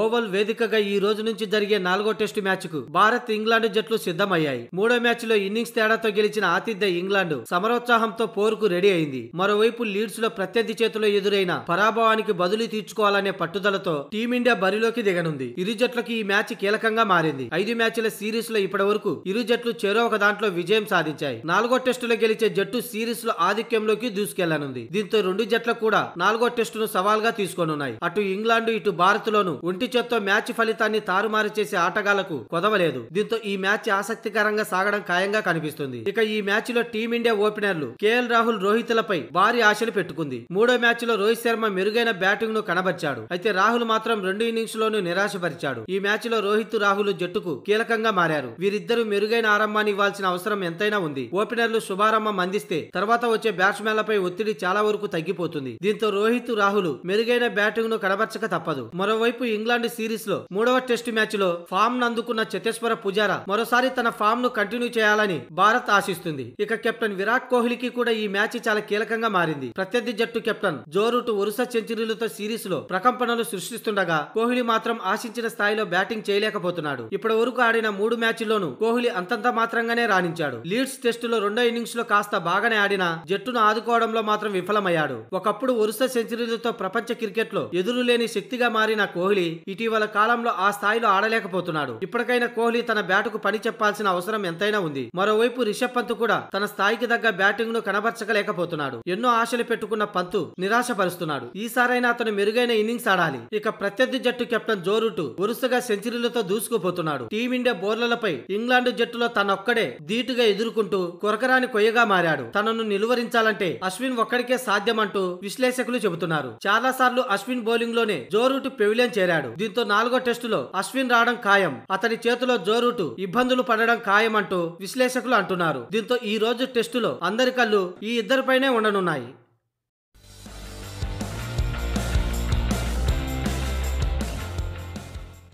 oval వేదికగా ఈ రోజు నుంచి జరిగే నాలుగో టెస్టు మ్యాచ్కు భారత్ ఇంగ్లాండ్ జట్లు సిద్ధమయ్యాయి మూడో మ్యాచ్లో ఇన్నింగ్స్ తేడాతో గెలిచిన ఆతిథ్య ఇంగ్లాండ్ సమరోత్సాహంతో పోరుకు రెడీ అయింది మరోవైపు లీడ్స్ లో ప్రత్యర్థి చేతిలో ఎదురైన పరాభవానికి బదులు తీర్చుకోవాలనే పట్టుదలతో టీమిండియా బరిలోకి దిగనుంది ఇరు జట్లకు ఈ మ్యాచ్ కీలకంగా మారింది ఐదు మ్యాచ్ల సిరీస్ లో ఇప్పటి వరకు ఇరు జట్లు చెరో ఒక దాంట్లో విజయం సాధించాయి నాలుగో టెస్టులో గెలిచే జట్టు సిరీస్ లో ఆధిక్యంలోకి దూసుకెళ్లనుంది దీంతో రెండు జట్లు కూడా నాలుగో టెస్టును సవాల్గా తీసుకోనున్నాయి అటు ఇంగ్లాండ్ ఇటు భారత్ లోను ఒంటి చేత్తో మ్యాచ్ ఫలితాన్ని తారుమారు చేసే ఆటగాళ్లకు కొదవలేదు దీంతో ఈ మ్యాచ్ ఆసక్తికరంగా సాగడం ఖాయంగా కనిపిస్తుంది ఇక ఈ మ్యాచ్ లో టీమిండియా ఓపెనర్లు కేఎల్ రాహుల్ రోహిత్లపై భారీ ఆశలు పెట్టుకుంది మూడో మ్యాచ్ లో రోహిత్ శర్మ మెరుగైన బ్యాటింగ్ ను కనబర్చాడు అయితే రాహుల్ మాత్రం రెండు ఇన్నింగ్స్ లోనూ నిరాశపరిచాడు ఈ మ్యాచ్ లో రోహిత్ రాహుల్ జట్టుకు కీలకంగా మారారు వీరిద్దరూ మెరుగైన ఆరంభాన్ని ఇవ్వాల్సిన అవసరం ఎంతైనా ఉంది ఓపెనర్లు శుభారంభం అందిస్తే తర్వాత వచ్చే బ్యాట్స్మెన్లపై ఒత్తిడి చాలా వరకు తగ్గిపోతుంది దీంతో రోహిత్ రాహుల్ మెరుగైన బ్యాటింగ్ ను కనబర్చక తప్పదు మరోవైపు ఇంగ్లాండ్ ఇంగ్లాండ్ సిరీస్ లో మూడవ టెస్ట్ మ్యాచ్ లో ఫామ్ నందుకున్న చతేశ్వర పుజారా మరోసారి తన ఫామ్ ను కంటిన్యూ చేయాలని భారత్ ఆశిస్తుంది ఇక కెప్టెన్ విరాట్ కోహ్లీకి కూడా ఈ మ్యాచ్ చాలా కీలకంగా మారింది ప్రత్యర్థి జట్టు కెప్టెన్ జోరూట్ వరుస సెంచరీలతో సిరీస్ లో ప్రకంపనలు సృష్టిస్తుండగా కోహ్లీ మాత్రం ఆశించిన స్థాయిలో బ్యాటింగ్ చేయలేకపోతున్నాడు ఇప్పటి వరకు ఆడిన మూడు మ్యాచ్ల్లోనూ కోహ్లీ అంతంత మాత్రంగానే రాణించాడు లీడ్స్ టెస్ట్ లో రెండో ఇన్నింగ్స్ లో కాస్త బాగానే ఆడిన జట్టును ఆదుకోవడంలో మాత్రం విఫలమయ్యాడు ఒకప్పుడు వరుస సెంచరీలతో ప్రపంచ క్రికెట్ లో ఎదురులేని శక్తిగా మారిన కోహ్లీ ఇటీవల కాలంలో ఆ స్థాయిలో ఆడలేకపోతున్నాడు ఇప్పటికైనా కోహ్లీ తన బ్యాటుకు పని చెప్పాల్సిన అవసరం ఎంతైనా ఉంది మరోవైపు రిషబ్ పంత్ కూడా తన స్థాయికి తగ్గ బ్యాటింగ్ ను కనబర్చకలేకపోతున్నాడు ఎన్నో ఆశలు పెట్టుకున్న పంతు నిరాశపరుస్తున్నాడు ఈసారైనా అతను మెరుగైన ఇన్నింగ్స్ ఆడాలి ఇక ప్రత్యర్థి జట్టు కెప్టెన్ జోరుటు వరుసగా సెంచరీలతో దూసుకుపోతున్నాడు టీమిండియా బోర్లపై ఇంగ్లాండ్ జట్టులో తనొక్కడే ధీటుగా ఎదుర్కొంటూ కొరకరాని కొయ్యగా మారాడు తనను నిలువరించాలంటే అశ్విన్ ఒక్కడికే సాధ్యమంటూ విశ్లేషకులు చెబుతున్నారు చాలాసార్లు అశ్విన్ బౌలింగ్ లోనే జోరుటు పెవిలియన్ చేరాడు ఆడాడు దీంతో నాలుగో టెస్టులో అశ్విన్ రావడం ఖాయం అతని చేతిలో జోరూటు ఇబ్బందులు పడడం ఖాయం అంటూ విశ్లేషకులు అంటున్నారు దీంతో ఈ రోజు టెస్టులో అందరి కళ్ళు ఈ ఇద్దరిపైనే ఉండనున్నాయి